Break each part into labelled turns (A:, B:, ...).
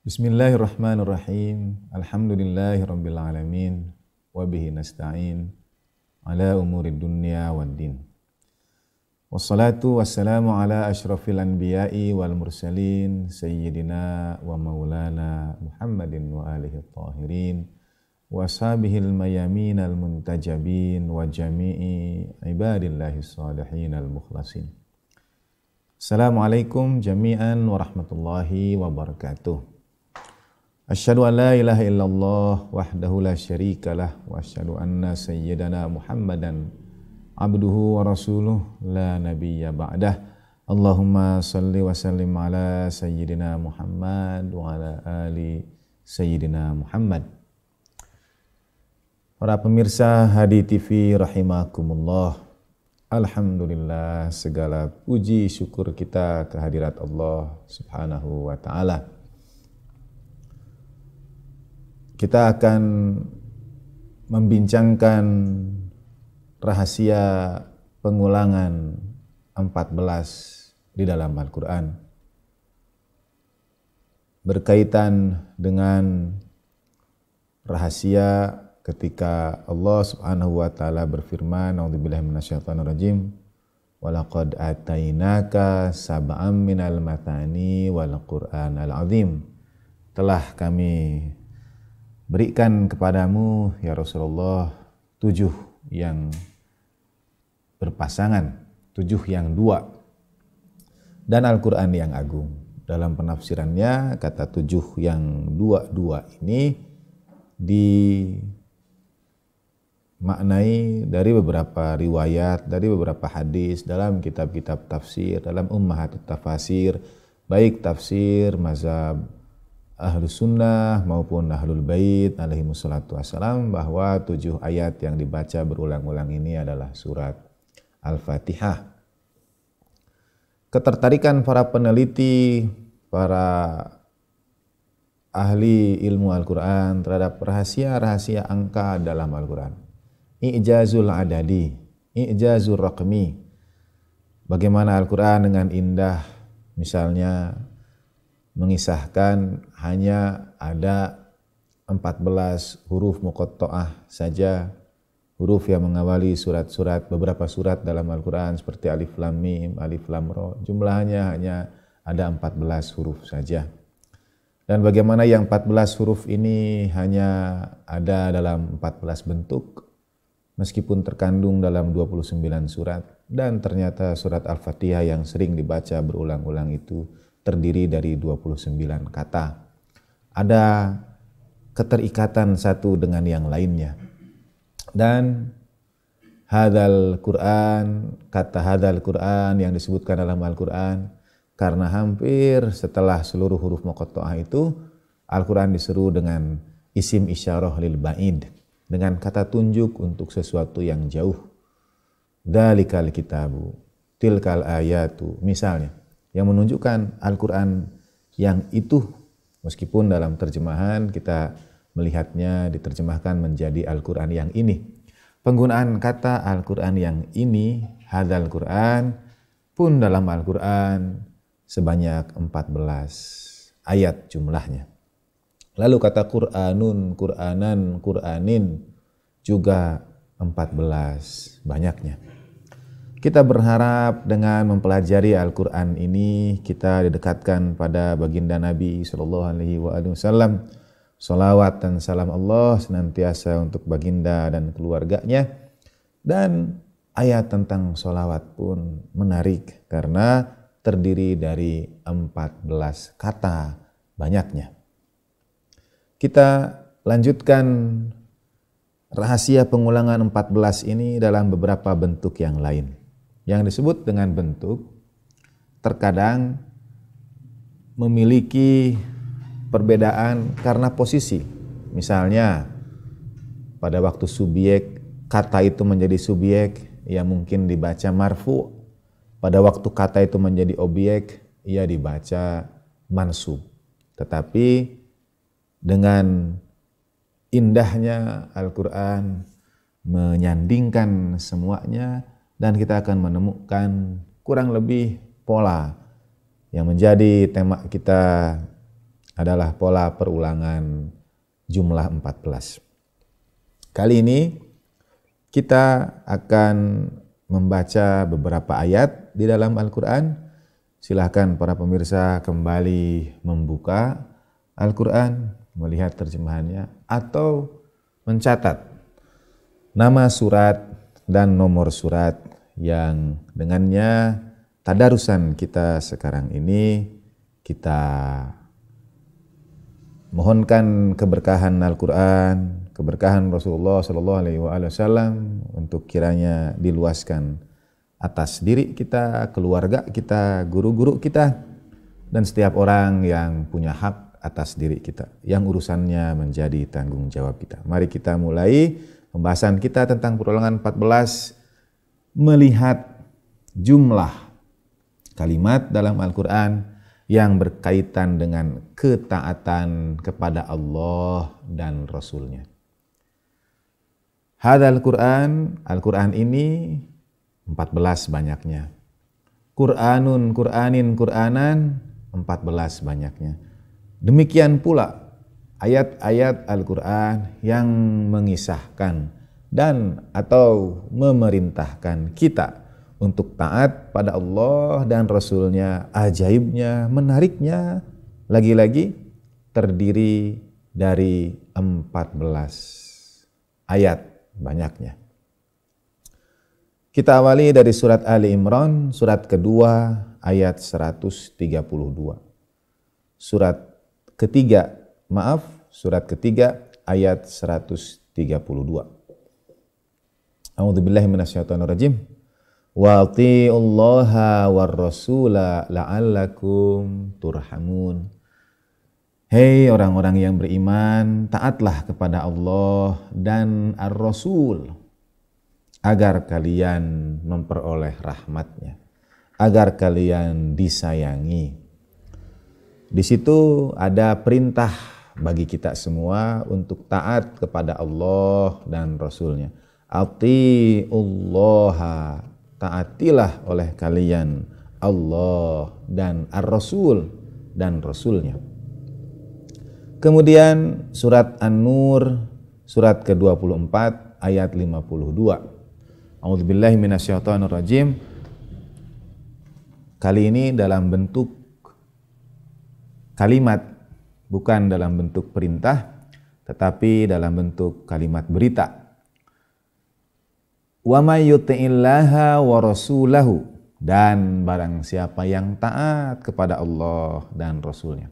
A: بسم الله الرحمن الرحيم الحمد لله رب العالمين وبه نستعين على أمور الدنيا والدين والصلاة والسلام على أشرف الأنبياء والمرسلين سيدنا ومولانا محمد وآله الطاهرين وأصحابه الميامين المنتجبين وجميع عباد الله الصالحين المخلصين السلام عليكم جميعا ورحمة الله وبركاته Asyhadu an la ilaha illallah wahdahu la lah wa asyhadu anna sayyidana Muhammadan abduhu wa rasuluh la nabiyya ba'dah. Allahumma salli wa sallim ala sayyidina Muhammad wa ala ali sayyidina Muhammad. Para pemirsa Hadi TV rahimakumullah. Alhamdulillah segala puji syukur kita kehadirat Allah Subhanahu wa taala kita akan membincangkan rahasia pengulangan 14 di dalam Al-Quran berkaitan dengan rahasia ketika Allah Subhanahu wa taala berfirman naudzubillahi rajim walaqad atainaka sab'an minal matani wal al azim telah kami Berikan kepadamu ya Rasulullah tujuh yang berpasangan, tujuh yang dua, dan Al-Quran yang agung. Dalam penafsirannya, kata tujuh yang dua-dua ini dimaknai dari beberapa riwayat, dari beberapa hadis, dalam kitab-kitab tafsir, dalam ummahat tafsir baik tafsir, mazhab, ahlu sunnah maupun ahlul bait alaihi musallatu wassalam bahwa tujuh ayat yang dibaca berulang-ulang ini adalah surat Al-Fatihah. Ketertarikan para peneliti, para ahli ilmu Al-Quran terhadap rahasia-rahasia angka dalam Al-Quran. Ijazul adadi, ijazul rakmi. Bagaimana Al-Quran dengan indah, misalnya mengisahkan hanya ada 14 huruf muqatta'ah saja huruf yang mengawali surat-surat beberapa surat dalam Al-Qur'an seperti alif lam mim, alif lam ra. Jumlahnya hanya ada 14 huruf saja. Dan bagaimana yang 14 huruf ini hanya ada dalam 14 bentuk meskipun terkandung dalam 29 surat dan ternyata surat Al-Fatihah yang sering dibaca berulang-ulang itu terdiri dari 29 kata. Ada keterikatan satu dengan yang lainnya. Dan hadal Quran, kata hadal Quran yang disebutkan dalam Al-Quran, karena hampir setelah seluruh huruf muqatta'ah itu, Al-Quran diseru dengan isim isyarah lil ba'id, dengan kata tunjuk untuk sesuatu yang jauh. Dalikal kitabu, tilkal ayatu, misalnya yang menunjukkan Al-Quran yang itu meskipun dalam terjemahan kita melihatnya diterjemahkan menjadi Al-Quran yang ini. Penggunaan kata Al-Quran yang ini, hadal Quran, pun dalam Al-Quran sebanyak 14 ayat jumlahnya. Lalu kata Qur'anun, Qur'anan, Qur'anin juga 14 banyaknya. Kita berharap dengan mempelajari Al-Quran ini kita didekatkan pada baginda Nabi Shallallahu Alaihi Wasallam. Salawat dan salam Allah senantiasa untuk baginda dan keluarganya. Dan ayat tentang salawat pun menarik karena terdiri dari 14 kata banyaknya. Kita lanjutkan rahasia pengulangan 14 ini dalam beberapa bentuk yang lain yang disebut dengan bentuk terkadang memiliki perbedaan karena posisi. Misalnya pada waktu subjek kata itu menjadi subjek ya mungkin dibaca marfu. Pada waktu kata itu menjadi objek ia ya dibaca mansub. Tetapi dengan indahnya Al-Qur'an menyandingkan semuanya dan kita akan menemukan kurang lebih pola yang menjadi tema kita adalah pola perulangan jumlah 14. Kali ini kita akan membaca beberapa ayat di dalam Al-Quran. Silahkan para pemirsa kembali membuka Al-Quran, melihat terjemahannya, atau mencatat nama surat dan nomor surat yang dengannya tadarusan kita sekarang ini kita mohonkan keberkahan Al-Qur'an, keberkahan Rasulullah sallallahu alaihi wasallam untuk kiranya diluaskan atas diri kita, keluarga kita, guru-guru kita dan setiap orang yang punya hak atas diri kita yang urusannya menjadi tanggung jawab kita. Mari kita mulai Pembahasan kita tentang perulangan 14 melihat jumlah kalimat dalam Al-Quran yang berkaitan dengan ketaatan kepada Allah dan Rasulnya. Hadal Quran, Al-Quran ini 14 banyaknya. Quranun, Quranin, Quranan 14 banyaknya. Demikian pula ayat-ayat Al-Quran yang mengisahkan dan atau memerintahkan kita untuk taat pada Allah dan Rasulnya, ajaibnya, menariknya, lagi-lagi terdiri dari 14 ayat banyaknya. Kita awali dari surat Ali Imran, surat kedua ayat 132. Surat ketiga Maaf, surat ketiga ayat 132. A'udzubillahi minasyaitonirrajim. Wa atiullaha war rasula la'allakum turhamun. Hei orang-orang yang beriman, taatlah kepada Allah dan Ar-Rasul agar kalian memperoleh rahmatnya, agar kalian disayangi. Di situ ada perintah bagi kita semua untuk taat kepada Allah dan Rasulnya. Atiullaha, taatilah oleh kalian Allah dan Ar-Rasul dan Rasulnya. Kemudian surat An-Nur surat ke-24 ayat 52. A'udzubillahi minasyaitonirrajim. Kali ini dalam bentuk kalimat bukan dalam bentuk perintah tetapi dalam bentuk kalimat berita. Wa may yuti'illaha wa rasulahu dan barang siapa yang taat kepada Allah dan Rasulnya.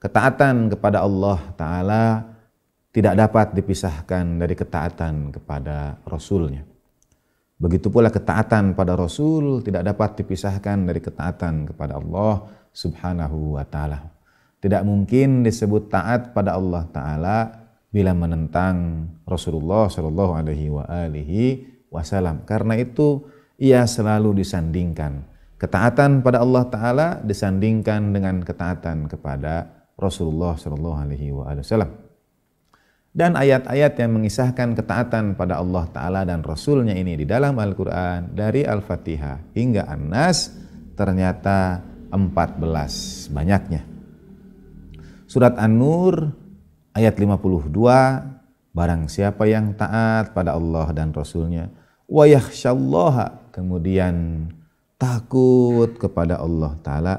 A: Ketaatan kepada Allah Ta'ala tidak dapat dipisahkan dari ketaatan kepada Rasulnya. Begitu pula ketaatan pada Rasul tidak dapat dipisahkan dari ketaatan kepada Allah Subhanahu wa Ta'ala. Tidak mungkin disebut taat pada Allah Ta'ala bila menentang Rasulullah Shallallahu Alaihi wa alihi Wasallam. Karena itu ia selalu disandingkan. Ketaatan pada Allah Ta'ala disandingkan dengan ketaatan kepada Rasulullah Shallallahu Alaihi Wasallam. Dan ayat-ayat yang mengisahkan ketaatan pada Allah Ta'ala dan Rasulnya ini di dalam Al-Quran dari Al-Fatihah hingga An-Nas ternyata 14 banyaknya. Surat An-Nur ayat 52, barang siapa yang taat pada Allah dan Rasulnya, Wayahsyallaha kemudian takut kepada Allah Ta'ala,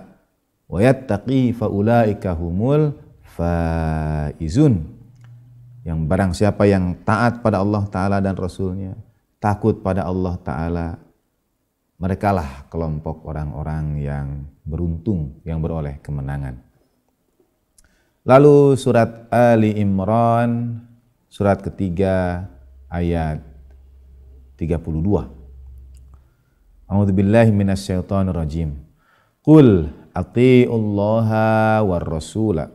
A: Wayattaqi yattaqi faulaika humul faizun. Yang barang siapa yang taat pada Allah Ta'ala dan Rasulnya, takut pada Allah Ta'ala, merekalah kelompok orang-orang yang beruntung, yang beroleh kemenangan. Lalu surat Ali Imran surat ketiga ayat 32. A'udzubillahi minasyaitonir rajim. Qul atiullaha war rasula.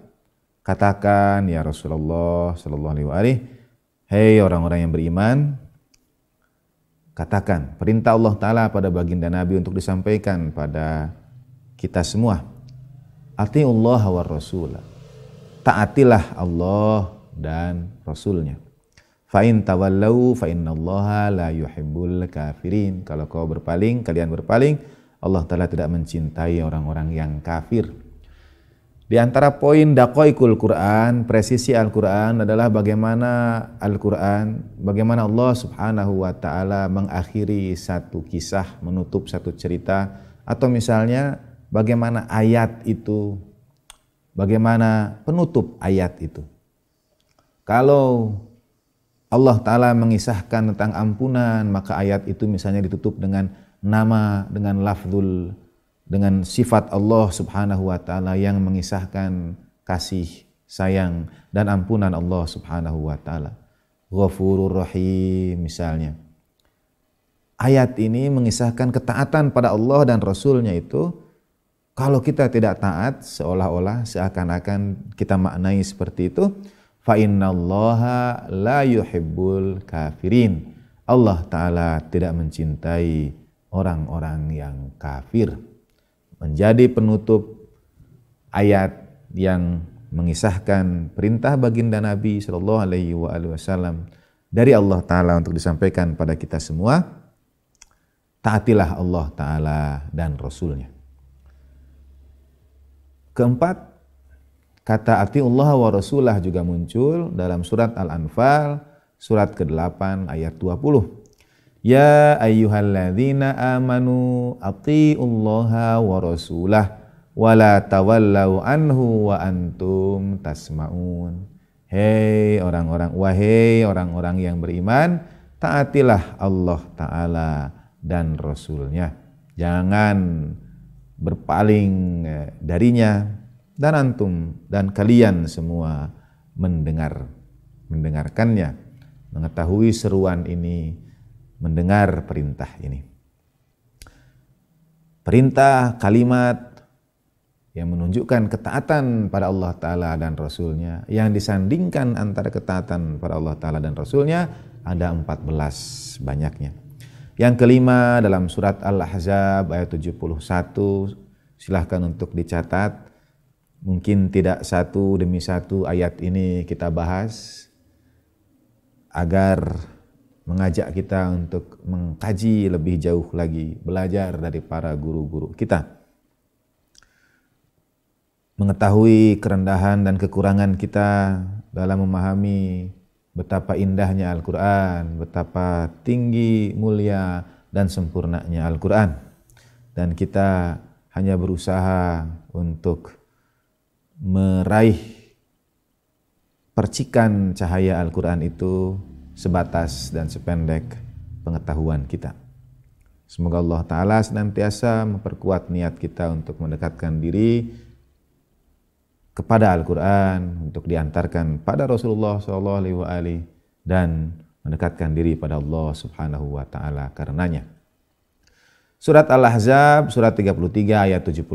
A: Katakan ya Rasulullah sallallahu alaihi hei orang-orang yang beriman, katakan perintah Allah taala pada baginda Nabi untuk disampaikan pada kita semua. Atiullaha war rasula taatilah Allah dan Rasulnya. Fa'in tawallau fa'innallaha la yuhibbul kafirin. Kalau kau berpaling, kalian berpaling, Allah Ta'ala tidak mencintai orang-orang yang kafir. Di antara poin dakoikul Quran, presisi Al-Quran adalah bagaimana Al-Quran, bagaimana Allah Subhanahu wa Ta'ala mengakhiri satu kisah, menutup satu cerita, atau misalnya bagaimana ayat itu Bagaimana penutup ayat itu? Kalau Allah Ta'ala mengisahkan tentang ampunan, maka ayat itu misalnya ditutup dengan nama, dengan lafzul, dengan sifat Allah Subhanahu wa Ta'ala yang mengisahkan kasih, sayang, dan ampunan Allah Subhanahu wa Ta'ala. Ghafurur Rahim misalnya. Ayat ini mengisahkan ketaatan pada Allah dan Rasulnya itu kalau kita tidak taat, seolah-olah seakan-akan kita maknai seperti itu, fa'innallaha la yuhibbul kafirin. Allah Ta'ala tidak mencintai orang-orang yang kafir. Menjadi penutup ayat yang mengisahkan perintah baginda Nabi Sallallahu Alaihi Wasallam dari Allah Ta'ala untuk disampaikan pada kita semua, taatilah Allah Ta'ala dan Rasulnya. Keempat, kata Allah wa rasulah juga muncul dalam surat Al-Anfal surat ke-8 ayat 20. Ya ayyuhalladzina amanu atiullaha wa rasulah wa la tawallau anhu wa antum tasmaun. Hei orang-orang wahai orang-orang yang beriman taatilah Allah taala dan rasulnya. Jangan berpaling eh, darinya dan antum dan kalian semua mendengar mendengarkannya mengetahui seruan ini mendengar perintah ini perintah kalimat yang menunjukkan ketaatan pada Allah Ta'ala dan Rasulnya yang disandingkan antara ketaatan pada Allah Ta'ala dan Rasulnya ada 14 banyaknya yang kelima dalam surat Al-Ahzab ayat 71 silahkan untuk dicatat. Mungkin tidak satu demi satu ayat ini kita bahas agar mengajak kita untuk mengkaji lebih jauh lagi, belajar dari para guru-guru kita. Mengetahui kerendahan dan kekurangan kita dalam memahami betapa indahnya Al-Quran, betapa tinggi, mulia, dan sempurnanya Al-Quran. Dan kita hanya berusaha untuk meraih percikan cahaya Al-Quran itu sebatas dan sependek pengetahuan kita. Semoga Allah Ta'ala senantiasa memperkuat niat kita untuk mendekatkan diri kepada Al-Quran untuk diantarkan pada Rasulullah SAW dan mendekatkan diri pada Allah Subhanahu wa taala karenanya. Surat Al-Ahzab surat 33 ayat 71.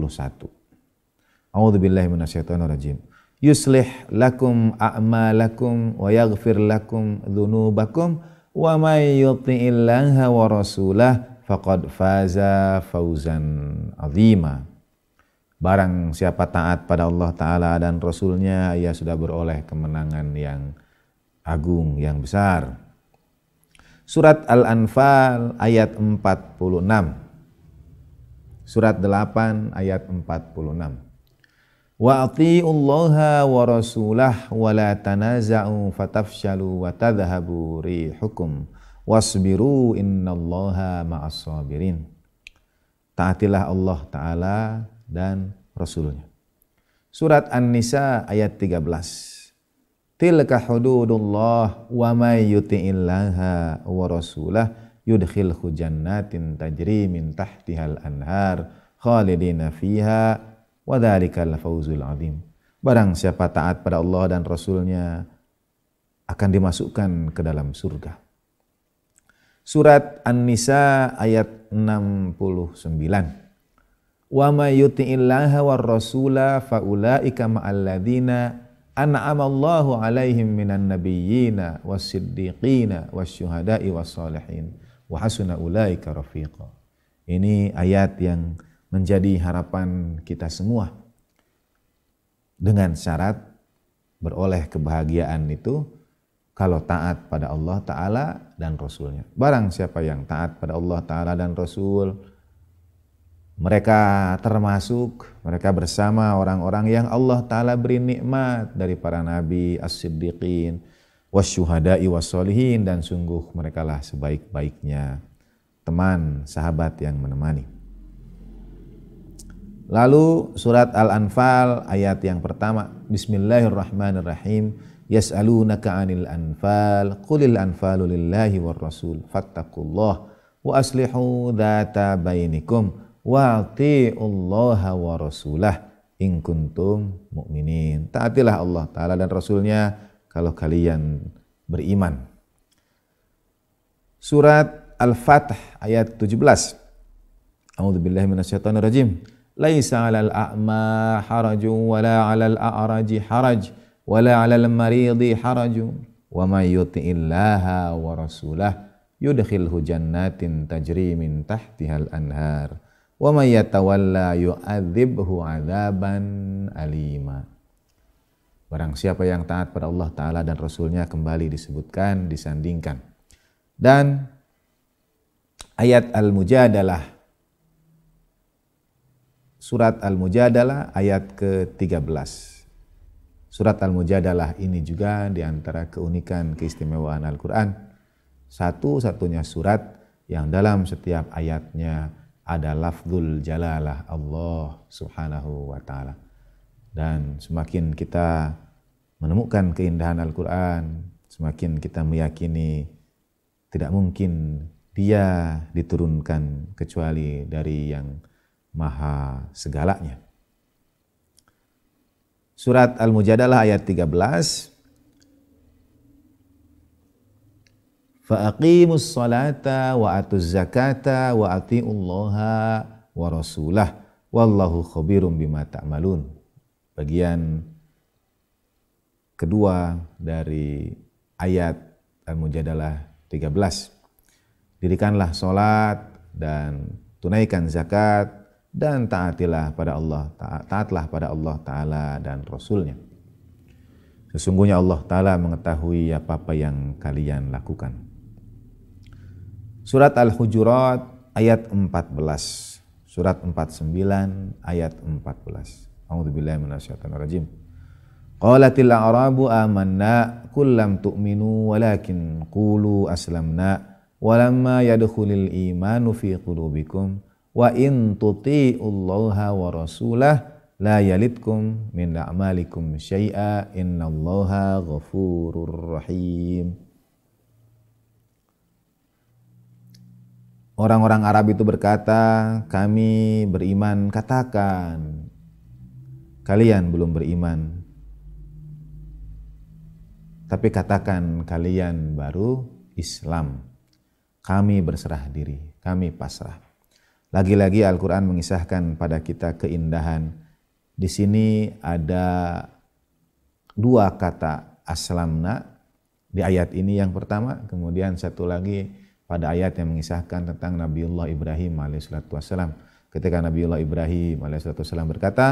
A: A'udzubillahi minasyaitonirrajim. Yuslih lakum a'malakum wa yaghfir lakum dzunubakum wa may yuti'illaha wa rasulah faqad faza fauzan 'azima. Barang siapa taat pada Allah Ta'ala dan Rasulnya, ia sudah beroleh kemenangan yang agung, yang besar. Surat Al-Anfal ayat 46. Surat 8 ayat 46. وَأَطِيُوا اللَّهَ wa وَلَا تَنَازَعُوا فَتَفْشَلُوا tanaza'u fatafshalu wa إِنَّ اللَّهَ wasbiru innallaha Taatilah Allah Ta'ala dan Rasulnya. Surat An-Nisa ayat 13. Tilka hududullah wa may yuti'illaha wa rasulah yudkhilhu jannatin tajri min tahtihal anhar khalidina fiha wa dzalikal fawzul azim. Barang siapa taat pada Allah dan Rasulnya akan dimasukkan ke dalam surga. Surat An-Nisa ayat 69 wa may yuti'illaha war rasula fa ulaika ma'al ladzina Allahu alaihim minan nabiyyina was-siddiqina wasyuhada'i was-salihin wa hasuna ulaika rafiqa. Ini ayat yang menjadi harapan kita semua dengan syarat beroleh kebahagiaan itu kalau taat pada Allah Ta'ala dan Rasulnya. Barang siapa yang taat pada Allah Ta'ala dan Rasul, mereka termasuk mereka bersama orang-orang yang Allah taala beri nikmat dari para nabi, as-siddiqin, wasyuhada'i wasolihin dan sungguh merekalah sebaik-baiknya teman sahabat yang menemani. Lalu surat Al-Anfal ayat yang pertama Bismillahirrahmanirrahim Yas'alunaka 'anil anfal qulil anfalu lillahi war rasul Fattakullah, wa aslihu dzata bainikum wa Allah wa rasulah in kuntum mu'minin. Taatilah Allah Ta'ala dan Rasulnya kalau kalian beriman. Surat Al-Fatih ayat 17. A'udzu billahi minasyaitonir rajim. Laisa 'alal a'ma harajun wa la 'alal a'raji haraj wa la 'alal maridi harajun wa may yuti'illaha wa rasulah yudkhilhu jannatin tajri min tahtihal anhar wa may yatawalla yu'adzibhu adzaban alima. Barang siapa yang taat pada Allah Ta'ala dan Rasulnya kembali disebutkan, disandingkan. Dan ayat Al-Mujadalah, surat Al-Mujadalah ayat ke-13. Surat Al-Mujadalah ini juga diantara keunikan keistimewaan Al-Quran. Satu-satunya surat yang dalam setiap ayatnya ada lafzul jalalah Allah subhanahu wa ta'ala. Dan semakin kita menemukan keindahan Al-Quran, semakin kita meyakini tidak mungkin dia diturunkan kecuali dari yang maha segalanya. Surat Al-Mujadalah ayat 13, Fa'aqimus salata wa atuz zakata wa ati'ullaha wa rasulah. Wallahu khabirum bima ta'malun. Bagian kedua dari ayat Al-Mujadalah 13. Dirikanlah solat dan tunaikan zakat dan taatilah pada Allah taatlah pada Allah Taala dan Rasulnya. Sesungguhnya Allah Taala mengetahui apa-apa yang kalian lakukan. Surat Al-Hujurat ayat 14. Surat 49 ayat 14. A'udzubillahi rajim. Qalatil a'rabu amanna kullam tu'minu walakin qulu aslamna walamma yadkhulil imanu fi qulubikum wa in tuti'ullaha wa rasulah la yalitkum min a'malikum syai'a innallaha ghafurur rahim Orang-orang Arab itu berkata, kami beriman, katakan. Kalian belum beriman. Tapi katakan kalian baru Islam. Kami berserah diri, kami pasrah. Lagi-lagi Al-Quran mengisahkan pada kita keindahan. Di sini ada dua kata aslamna di ayat ini yang pertama, kemudian satu lagi pada ayat yang mengisahkan tentang Nabiullah Ibrahim alaihissalam. Ketika Nabiullah Ibrahim alaihissalam berkata,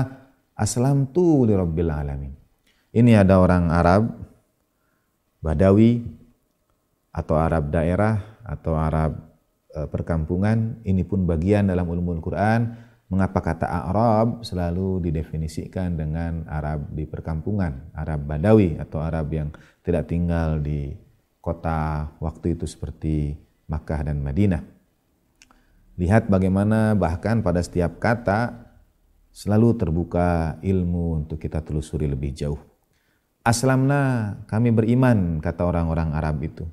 A: Aslam tu li rabbil alamin. Ini ada orang Arab, Badawi, atau Arab daerah, atau Arab e, perkampungan, ini pun bagian dalam ulumul Quran, mengapa kata Arab selalu didefinisikan dengan Arab di perkampungan, Arab Badawi atau Arab yang tidak tinggal di kota waktu itu seperti Makkah dan Madinah. Lihat bagaimana bahkan pada setiap kata selalu terbuka ilmu untuk kita telusuri lebih jauh. Aslamna kami beriman kata orang-orang Arab itu.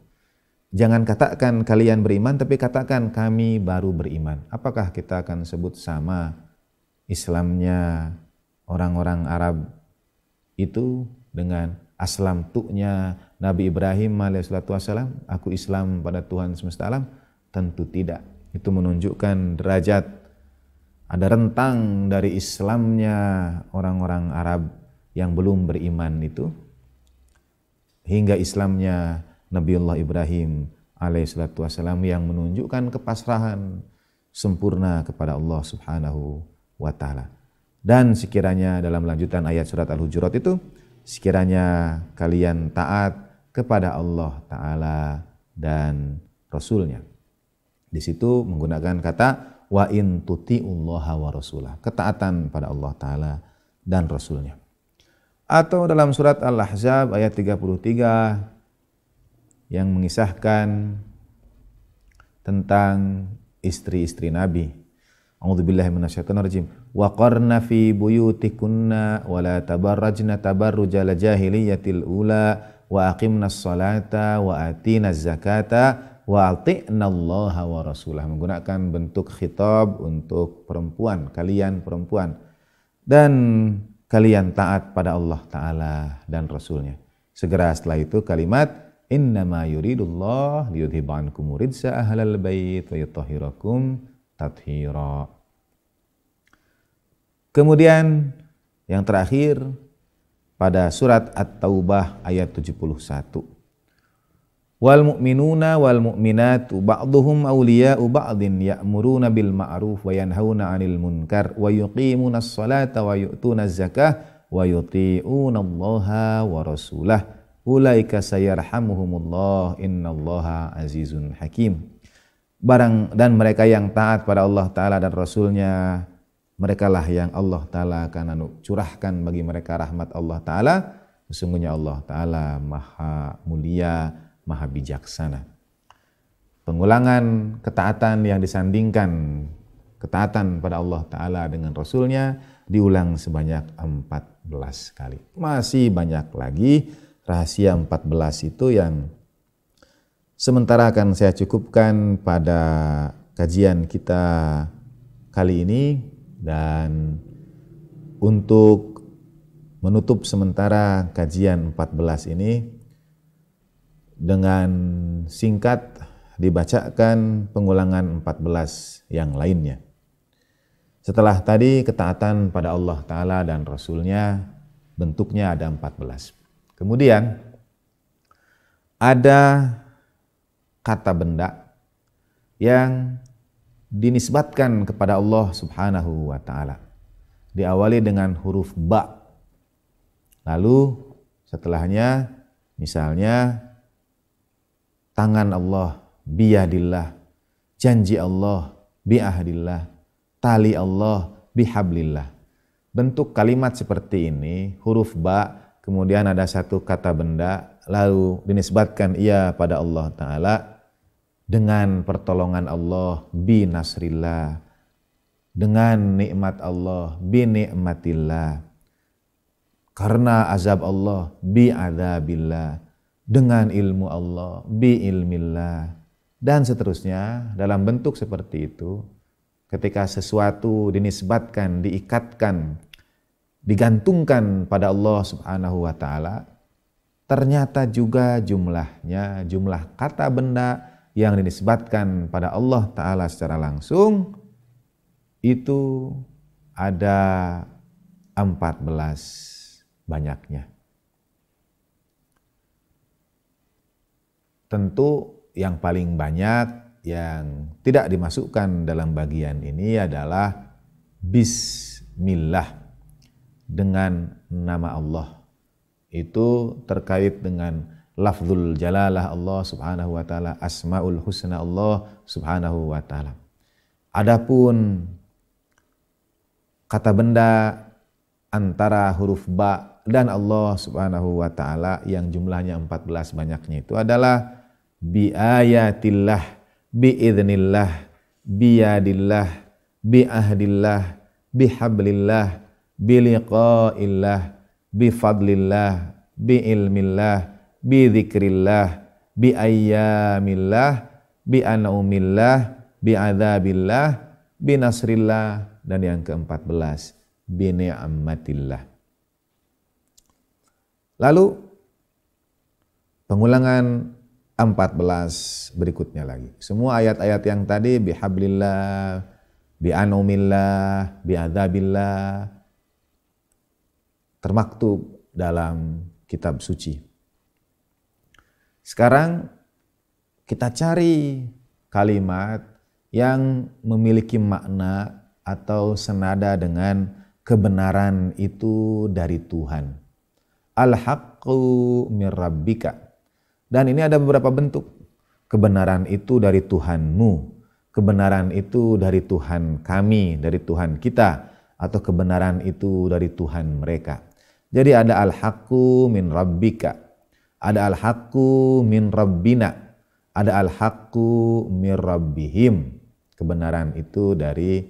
A: Jangan katakan kalian beriman tapi katakan kami baru beriman. Apakah kita akan sebut sama Islamnya orang-orang Arab itu dengan aslam tuknya Nabi Ibrahim alaihissalatu wassalam, aku Islam pada Tuhan semesta alam? Tentu tidak. Itu menunjukkan derajat ada rentang dari Islamnya orang-orang Arab yang belum beriman itu hingga Islamnya Nabiullah Ibrahim alaihissalatu wassalam yang menunjukkan kepasrahan sempurna kepada Allah Subhanahu wa taala. Dan sekiranya dalam lanjutan ayat surat Al-Hujurat itu Sekiranya kalian taat kepada Allah Ta'ala dan Rasulnya. Di situ menggunakan kata wa in tuti'ullaha wa rasulah. Ketaatan pada Allah Ta'ala dan Rasulnya. Atau dalam surat Al-Ahzab ayat 33 yang mengisahkan tentang istri-istri Nabi A'udzu billahi minasyaitonir rajim. Wa qarna fi buyutikunna wa la tabarrajna tabarrujal jahiliyatil ula wa aqimnas salata wa atinaz zakata wa ati'na Allah wa rasulah menggunakan bentuk khitab untuk perempuan, kalian perempuan dan kalian taat pada Allah taala dan rasulnya. Segera setelah itu kalimat innama yuridullah liyudhibankum ridsa ahlal bait wa yutahhirakum tathira. Kemudian yang terakhir pada surat At-Taubah ayat 71. Wal mu'minuna wal mu'minatu ba'dhum awliya'u ba'din ya'muruna bil ma'ruf wa yanhauna 'anil munkar wa yuqimuna as-salata wa yu'tuna az-zakah wa yuti'una wa rasulah ulaika sayarhamuhumullah innallaha azizun hakim barang dan mereka yang taat pada Allah taala dan rasulnya mereka lah yang Allah taala akan anu curahkan bagi mereka rahmat Allah taala sesungguhnya Allah taala maha mulia maha bijaksana pengulangan ketaatan yang disandingkan ketaatan pada Allah Ta'ala dengan Rasulnya diulang sebanyak 14 kali. Masih banyak lagi rahasia 14 itu yang Sementara akan saya cukupkan pada kajian kita kali ini dan untuk menutup sementara kajian 14 ini dengan singkat dibacakan pengulangan 14 yang lainnya. Setelah tadi ketaatan pada Allah Ta'ala dan Rasulnya bentuknya ada 14. Kemudian ada kata benda yang dinisbatkan kepada Allah Subhanahu wa taala. Diawali dengan huruf ba. Lalu setelahnya misalnya tangan Allah biadillah, janji Allah biahdillah, tali Allah bihablillah. Bentuk kalimat seperti ini, huruf ba, kemudian ada satu kata benda, lalu dinisbatkan ia pada Allah Ta'ala, dengan pertolongan Allah binasrillah dengan nikmat Allah binikmatillah karena azab Allah bi azabillah dengan ilmu Allah bi ilmillah dan seterusnya dalam bentuk seperti itu ketika sesuatu dinisbatkan diikatkan digantungkan pada Allah Subhanahu wa taala ternyata juga jumlahnya jumlah kata benda yang dinisbatkan pada Allah Ta'ala secara langsung itu ada 14 banyaknya. Tentu yang paling banyak yang tidak dimasukkan dalam bagian ini adalah bismillah dengan nama Allah. Itu terkait dengan lafzul jalalah Allah Subhanahu wa taala, asmaul husna Allah Subhanahu wa taala. Adapun kata benda antara huruf ba dan Allah Subhanahu wa taala yang jumlahnya 14 banyaknya itu adalah biayatillah, biidznillah, biyadillah, biahdillah, bihablillah, biliqaillah, bifadlillah, biilmillah, bi dzikrillah bi ayyamillah bi anaumillah bi adzabillah bi nasrillah dan yang keempat belas bi ni'matillah lalu pengulangan 14 berikutnya lagi semua ayat-ayat yang tadi bihablillah bi anumillah bi adzabillah termaktub dalam kitab suci sekarang kita cari kalimat yang memiliki makna atau senada dengan kebenaran itu dari Tuhan. Al-haqqu min rabbika. Dan ini ada beberapa bentuk. Kebenaran itu dari Tuhanmu. Kebenaran itu dari Tuhan kami, dari Tuhan kita. Atau kebenaran itu dari Tuhan mereka. Jadi ada al-haqqu min rabbika ada al-haqqu min rabbina. Ada al-haqqu min rabbihim. Kebenaran itu dari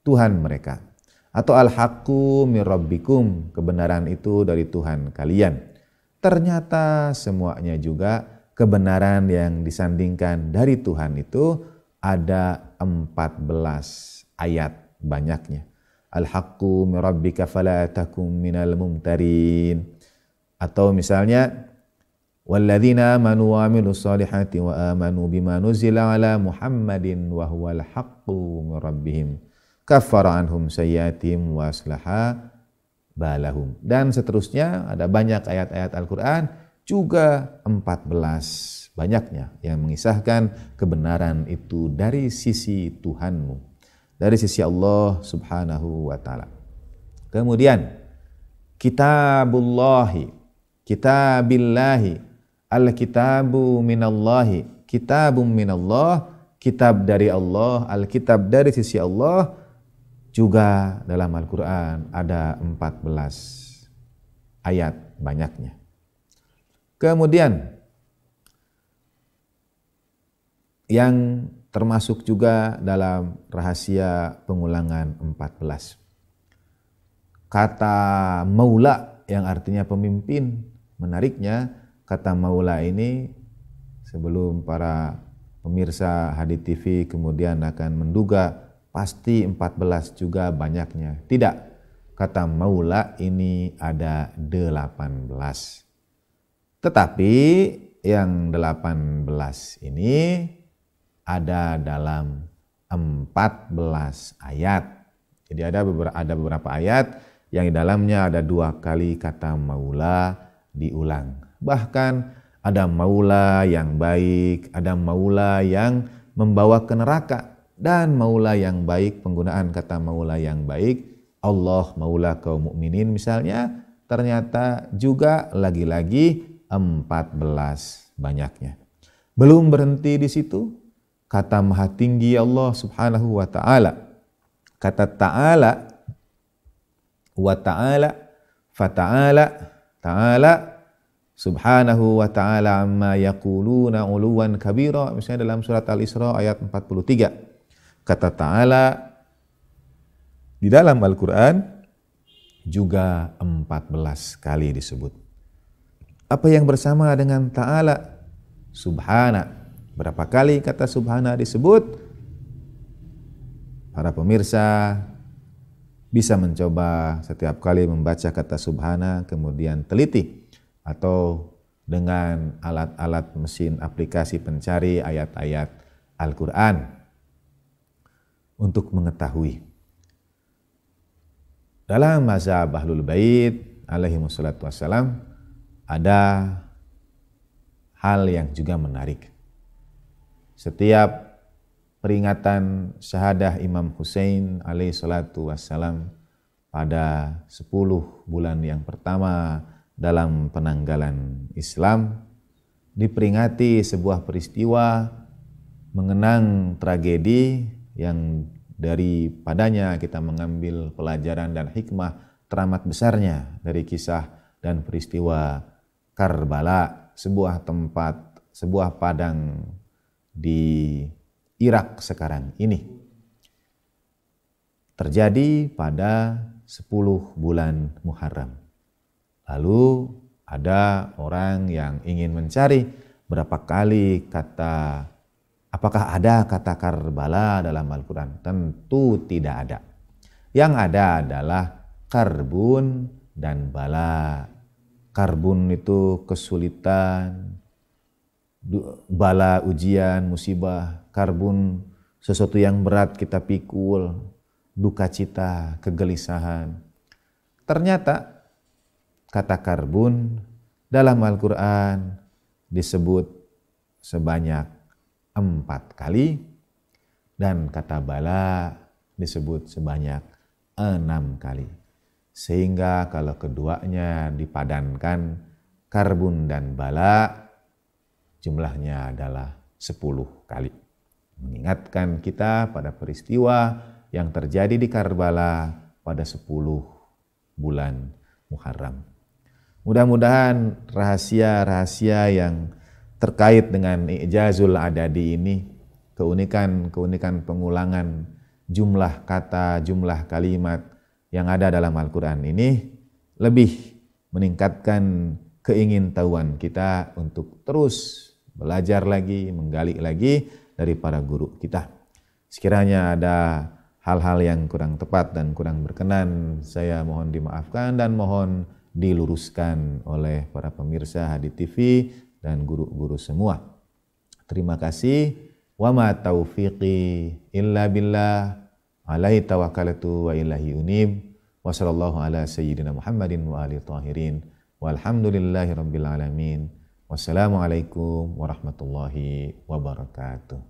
A: Tuhan mereka. Atau al-haqqu min rabbikum. Kebenaran itu dari Tuhan kalian. Ternyata semuanya juga kebenaran yang disandingkan dari Tuhan itu ada 14 ayat banyaknya. Al-haqqu min rabbika fala takum minal mumtarin. Atau misalnya والذين آمنوا وعملوا الصالحات وآمنوا بما نزل على محمد وهو الحق من ربهم كفر عنهم سيئاتهم وأصلح balahum dan seterusnya ada banyak ayat-ayat Al-Qur'an juga 14 banyaknya yang mengisahkan kebenaran itu dari sisi Tuhanmu dari sisi Allah Subhanahu wa taala. Kemudian kitabullahi kitabillahi Al-kitabu minallahi. Kitabu minallah, kitab dari Allah, Alkitab dari sisi Allah juga dalam Al-Qur'an ada 14 ayat banyaknya. Kemudian yang termasuk juga dalam rahasia pengulangan 14. Kata maula yang artinya pemimpin, menariknya kata maula ini sebelum para pemirsa Hadi TV kemudian akan menduga pasti 14 juga banyaknya. Tidak, kata maula ini ada 18. Tetapi yang 18 ini ada dalam 14 ayat. Jadi ada beberapa, ada beberapa ayat yang di dalamnya ada dua kali kata maula diulang. Bahkan ada maula yang baik, ada maula yang membawa ke neraka dan maula yang baik penggunaan kata maula yang baik Allah maula kaum mukminin misalnya ternyata juga lagi-lagi 14 banyaknya. Belum berhenti di situ kata maha tinggi Allah Subhanahu wa taala. Kata ta'ala wa ta'ala fa taala ta'ala subhanahu wa ta'ala amma yaquluna uluwan kabira misalnya dalam surat Al-Isra ayat 43 kata ta'ala di dalam Al-Quran juga 14 kali disebut apa yang bersama dengan ta'ala subhana berapa kali kata subhana disebut para pemirsa bisa mencoba setiap kali membaca kata subhana kemudian teliti atau dengan alat-alat mesin aplikasi pencari ayat-ayat Al-Quran untuk mengetahui. Dalam mazhab Ahlul Bait alaihi wassalatu wassalam ada hal yang juga menarik. Setiap peringatan syahadah Imam Hussein alaihi salatu wassalam pada 10 bulan yang pertama dalam penanggalan Islam diperingati sebuah peristiwa mengenang tragedi yang daripadanya kita mengambil pelajaran dan hikmah teramat besarnya dari kisah dan peristiwa Karbala, sebuah tempat, sebuah padang di Irak sekarang ini. Terjadi pada 10 bulan Muharram. Lalu ada orang yang ingin mencari berapa kali kata apakah ada kata Karbala dalam Al-Qur'an? Tentu tidak ada. Yang ada adalah karbun dan bala. Karbun itu kesulitan, bala ujian, musibah, karbun sesuatu yang berat kita pikul, duka cita, kegelisahan. Ternyata kata karbun dalam Al-Quran disebut sebanyak empat kali dan kata bala disebut sebanyak enam kali. Sehingga kalau keduanya dipadankan karbun dan bala jumlahnya adalah sepuluh kali. Mengingatkan kita pada peristiwa yang terjadi di Karbala pada sepuluh bulan Muharram. Mudah-mudahan rahasia-rahasia yang terkait dengan ijazul adadi ini, keunikan-keunikan pengulangan jumlah kata, jumlah kalimat yang ada dalam Al-Quran ini lebih meningkatkan keingin tahuan kita untuk terus belajar lagi, menggali lagi dari para guru kita. Sekiranya ada hal-hal yang kurang tepat dan kurang berkenan, saya mohon dimaafkan dan mohon diluruskan oleh para pemirsa Hadi TV dan guru-guru semua. Terima kasih. Wa ma taufiqi illa billah. Alaihi tawakkaltu wa ilahi unib. Wa sallallahu ala sayyidina Muhammadin wa ali tahirin. Walhamdulillahi rabbil alamin. Wassalamualaikum warahmatullahi wabarakatuh.